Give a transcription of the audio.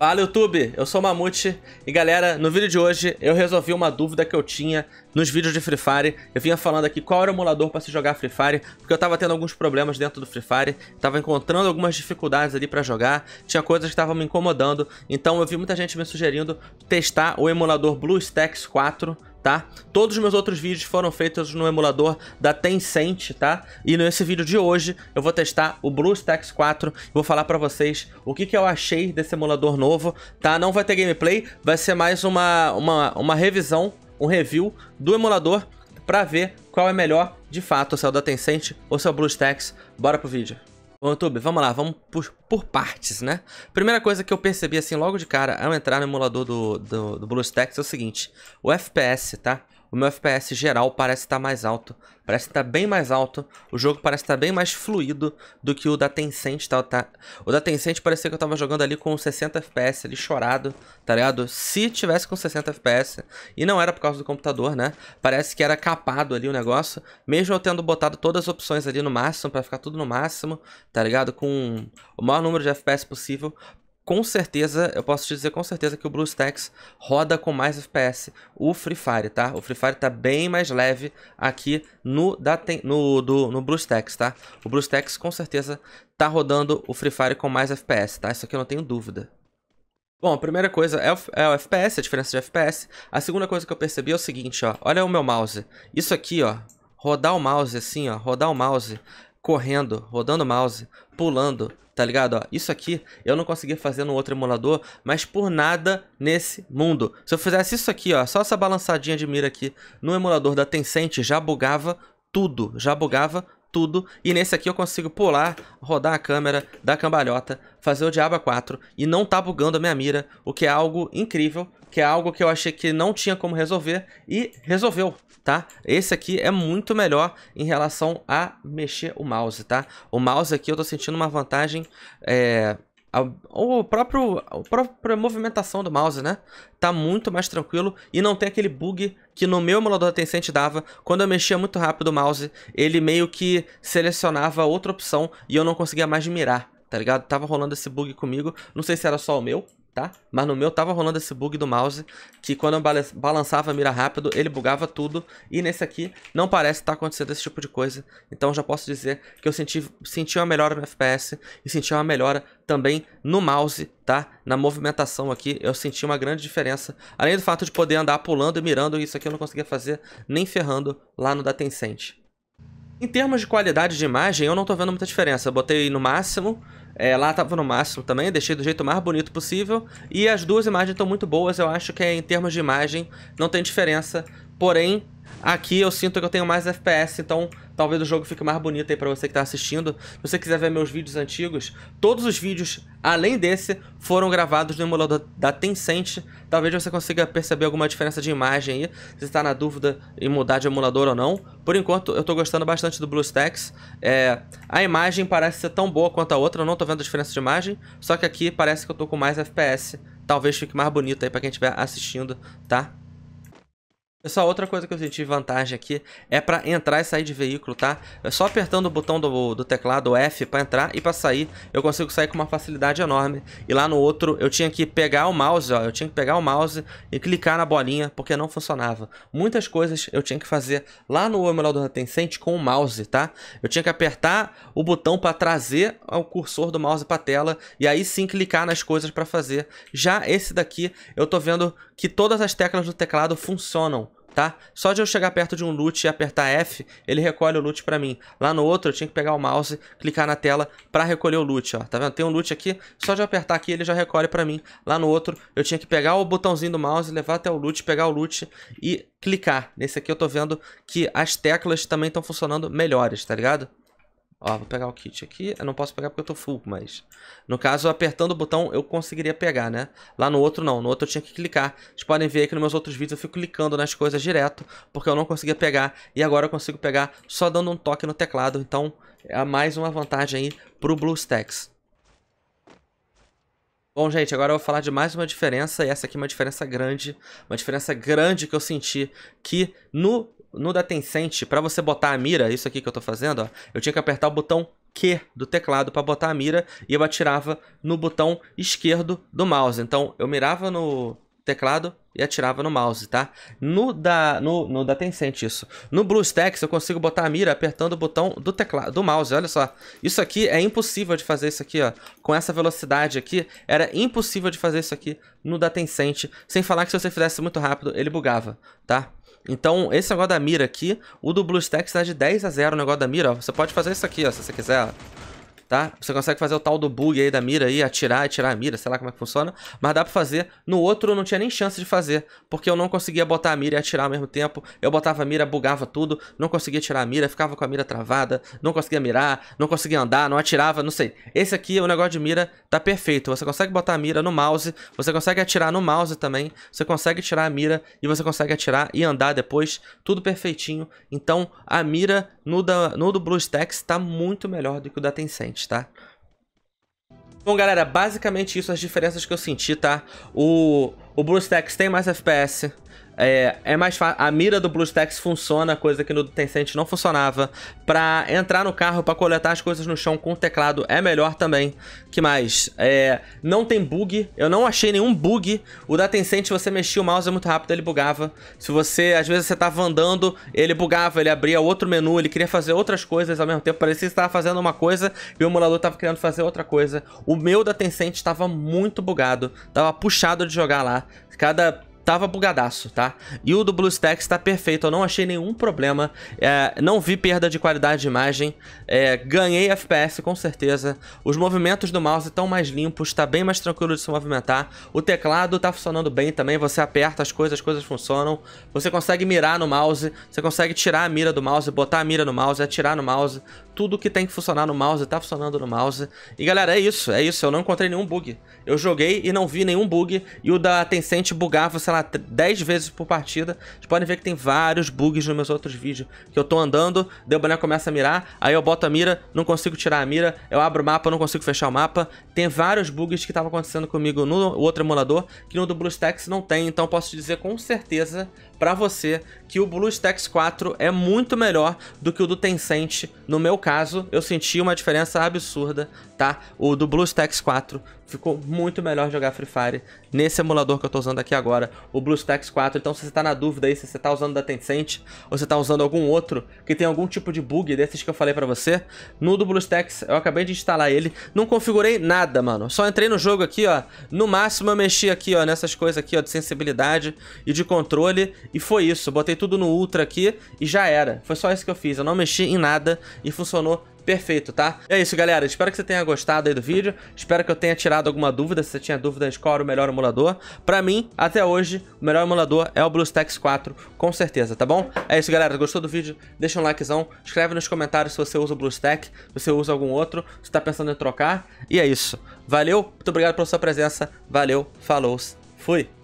Fala YouTube, eu sou o Mamute e galera, no vídeo de hoje eu resolvi uma dúvida que eu tinha nos vídeos de Free Fire. Eu vinha falando aqui qual era o emulador para se jogar Free Fire, porque eu tava tendo alguns problemas dentro do Free Fire, tava encontrando algumas dificuldades ali para jogar, tinha coisas que estavam me incomodando, então eu vi muita gente me sugerindo testar o emulador BlueStacks 4 tá? Todos os meus outros vídeos foram feitos no emulador da Tencent, tá? E nesse vídeo de hoje eu vou testar o BlueStacks 4 vou falar pra vocês o que, que eu achei desse emulador novo, tá? Não vai ter gameplay, vai ser mais uma, uma, uma revisão, um review do emulador pra ver qual é melhor de fato, se é o da Tencent ou se é o BlueStacks. Bora pro vídeo. Bom, YouTube, vamos lá, vamos por, por, partes, né? Primeira coisa que eu percebi, assim, logo de cara, ao entrar no emulador do, do, do BlueStacks é o seguinte. O FPS, tá? o meu FPS geral parece estar tá mais alto, parece estar tá bem mais alto, o jogo parece estar tá bem mais fluido do que o da Tencent, tá, tá. O da Tencent parecia que eu estava jogando ali com 60 FPS, ali chorado, tá ligado? Se tivesse com 60 FPS, e não era por causa do computador, né? Parece que era capado ali o negócio, mesmo eu tendo botado todas as opções ali no máximo, para ficar tudo no máximo, tá ligado? Com o maior número de FPS possível, com certeza, eu posso te dizer com certeza que o BlueStacks roda com mais FPS. O Free Fire, tá? O Free Fire tá bem mais leve aqui no, da, no, do, no BlueStacks, tá? O BlueStacks com certeza tá rodando o Free Fire com mais FPS, tá? Isso aqui eu não tenho dúvida. Bom, a primeira coisa é o, é o, FPS, a diferença de FPS. A segunda coisa que eu percebi é o seguinte, ó. Olha o meu mouse. Isso aqui, ó. Rodar o mouse assim, ó. Rodar o mouse correndo, rodando o mouse, pulando, tá ligado? Ó, isso aqui eu não consegui fazer no outro emulador, mas por nada nesse mundo. Se eu fizesse isso aqui, ó, só essa balançadinha de mira aqui no emulador da Tencent, já bugava tudo, já bugava tudo. E nesse aqui eu consigo pular, rodar a câmera, dar cambalhota, fazer o Diaba 4 e não tá bugando a minha mira, o que é algo incrível, que é algo que eu achei que não tinha como resolver e resolveu. Tá? Esse aqui é muito melhor em relação a mexer o mouse, tá? O mouse aqui eu tô sentindo uma vantagem é, a, o próprio, a própria movimentação do mouse, né? Tá muito mais tranquilo e não tem aquele bug que no meu emulador Tencent dava. Quando eu mexia muito rápido o mouse, ele meio que selecionava outra opção e eu não conseguia mais mirar, tá ligado? Tava rolando esse bug comigo, não sei se era só o meu, tá? Mas no meu tava rolando esse bug do mouse, que quando eu balançava a mira rápido, ele bugava tudo. E nesse aqui não parece estar tá acontecendo esse tipo de coisa. Então já posso dizer que eu senti, senti uma melhora no FPS e senti uma melhora também no mouse, tá? Na movimentação aqui, eu senti uma grande diferença. Além do fato de poder andar pulando e mirando, isso aqui eu não conseguia fazer nem ferrando lá no da Tencent. Em termos de qualidade de imagem, eu não tô vendo muita diferença. Eu botei no máximo, é, lá estava no máximo também, deixei do jeito mais bonito possível. E as duas imagens estão muito boas, eu acho que é, em termos de imagem não tem diferença. Porém, aqui eu sinto que eu tenho mais FPS, então Talvez o jogo fique mais bonito aí pra você que tá assistindo. Se você quiser ver meus vídeos antigos, todos os vídeos, além desse, foram gravados no emulador da Tencent. Talvez você consiga perceber alguma diferença de imagem aí, se está na dúvida em mudar de emulador ou não. Por enquanto, eu tô gostando bastante do BlueStacks. É, a imagem parece ser tão boa quanto a outra, eu não tô vendo a diferença de imagem, só que aqui parece que eu tô com mais FPS. Talvez fique mais bonito aí pra quem estiver assistindo, tá? Pessoal, outra coisa que eu senti vantagem aqui é para entrar e sair de veículo, tá? É só apertando o botão do, do teclado, F, para entrar e para sair, eu consigo sair com uma facilidade enorme. E lá no outro, eu tinha que pegar o mouse, ó, eu tinha que pegar o mouse e clicar na bolinha, porque não funcionava. Muitas coisas eu tinha que fazer lá no Emulador Tencent com o mouse, tá? Eu tinha que apertar o botão para trazer o cursor do mouse para tela e aí sim clicar nas coisas para fazer. Já esse daqui, eu tô vendo que todas as teclas do teclado funcionam, tá? Só de eu chegar perto de um loot e apertar F, ele recolhe o loot pra mim. Lá no outro, eu tinha que pegar o mouse, clicar na tela pra recolher o loot, ó. Tá vendo? Tem um loot aqui, só de eu apertar aqui, ele já recolhe pra mim. Lá no outro, eu tinha que pegar o botãozinho do mouse, levar até o loot, pegar o loot e clicar. Nesse aqui eu tô vendo que as teclas também estão funcionando melhores, tá ligado? Ó, vou pegar o kit aqui. Eu não posso pegar porque eu tô full, mas... No caso, apertando o botão, eu conseguiria pegar, né? Lá no outro, não. No outro eu tinha que clicar. Vocês podem ver que nos meus outros vídeos eu fico clicando nas coisas direto, porque eu não conseguia pegar. E agora eu consigo pegar só dando um toque no teclado. Então, é mais uma vantagem aí pro BlueStacks. Bom, gente, agora eu vou falar de mais uma diferença, e essa aqui é uma diferença grande, uma diferença grande que eu senti, que no no da Tencent, para você botar a mira, isso aqui que eu tô fazendo, ó, eu tinha que apertar o botão Q do teclado para botar a mira e eu atirava no botão esquerdo do mouse. Então, eu mirava no teclado e atirava no mouse, tá? No da, no, no da Tencent isso. No BlueStacks eu consigo botar a mira apertando o botão do teclado, do mouse, olha só. Isso aqui é impossível de fazer isso aqui, ó. Com essa velocidade aqui, era impossível de fazer isso aqui no da Tencent. Sem falar que se você fizesse muito rápido, ele bugava, tá? Então, esse negócio da mira aqui, o do BlueStacks dá tá de 10 a 0 o negócio da mira, ó. Você pode fazer isso aqui, ó, se você quiser tá? Você consegue fazer o tal do bug aí da mira aí, atirar e tirar a mira, sei lá como é que funciona. Mas dá pra fazer. No outro eu não tinha nem chance de fazer, porque eu não conseguia botar a mira e atirar ao mesmo tempo. Eu botava a mira, bugava tudo, não conseguia tirar a mira, ficava com a mira travada, não conseguia mirar, não conseguia andar, não atirava, não sei. Esse aqui, o negócio de mira tá perfeito. Você consegue botar a mira no mouse, você consegue atirar no mouse também, você consegue tirar a mira e você consegue atirar e andar depois, tudo perfeitinho. Então, a mira no, da, no do BlueStacks tá muito melhor do que o da Tencent diferentes, tá? Bom, galera, basicamente isso as diferenças que eu senti, tá? O, o BlueStacks tem mais FPS, é, é mais fácil. A mira do BlueStacks funciona, coisa que no Tencent não funcionava. Pra entrar no carro, pra coletar as coisas no chão com o teclado é melhor também. que mais? É, não tem bug. Eu não achei nenhum bug. O da Tencent, você mexia o mouse é muito rápido, ele bugava. Se você, às vezes, você tava andando, ele bugava, ele abria outro menu, ele queria fazer outras coisas ao mesmo tempo. Parecia que você tava fazendo uma coisa e o emulador tava querendo fazer outra coisa. O meu da Tencent estava muito bugado. Tava puxado de jogar lá. Cada tava bugadaço, tá? E o do BlueStacks tá perfeito, eu não achei nenhum problema, é, não vi perda de qualidade de imagem, é, ganhei FPS com certeza, os movimentos do mouse estão mais limpos, tá bem mais tranquilo de se movimentar, o teclado tá funcionando bem também, você aperta as coisas, as coisas funcionam, você consegue mirar no mouse, você consegue tirar a mira do mouse, botar a mira no mouse, atirar no mouse, tudo que tem que funcionar no mouse tá funcionando no mouse. E galera, é isso, é isso, eu não encontrei nenhum bug. Eu joguei e não vi nenhum bug, e o da Tencent bugava, sei lá, 10 vezes por partida. Vocês podem ver que tem vários bugs nos meus outros vídeos. Que eu tô andando, daí o boneco começa a mirar, aí eu boto a mira, não consigo tirar a mira, eu abro o mapa, não consigo fechar o mapa. Tem vários bugs que estavam acontecendo comigo no outro emulador, que no do BlueStacks não tem, então posso dizer com certeza para você que o BlueStacks 4 é muito melhor do que o do Tencent. No meu caso, eu senti uma diferença absurda, tá? O do BlueStacks 4 ficou muito melhor jogar Free Fire nesse emulador que eu tô usando aqui agora, o BlueStacks 4. Então se você tá na dúvida aí se você tá usando da Tencent ou se tá usando algum outro que tem algum tipo de bug desses que eu falei pra você, no do BlueStacks eu acabei de instalar ele, não configurei nada, mano. Só entrei no jogo aqui, ó, no máximo eu mexi aqui, ó, nessas coisas aqui, ó, de sensibilidade e de controle e foi isso, botei tudo no Ultra aqui e já era. Foi só isso que eu fiz, eu não mexi em nada e funcionou perfeito, tá? E é isso, galera. Espero que você tenha gostado aí do vídeo. Espero que eu tenha tirado alguma dúvida. Se você tinha dúvida, qual era o melhor emulador. Pra mim, até hoje, o melhor emulador é o BlueStacks 4, com certeza, tá bom? É isso, galera. Gostou do vídeo? Deixa um likezão. Escreve nos comentários se você usa o BlueStack, se você usa algum outro, se tá pensando em trocar. E é isso. Valeu, muito obrigado pela sua presença. Valeu, falou, fui!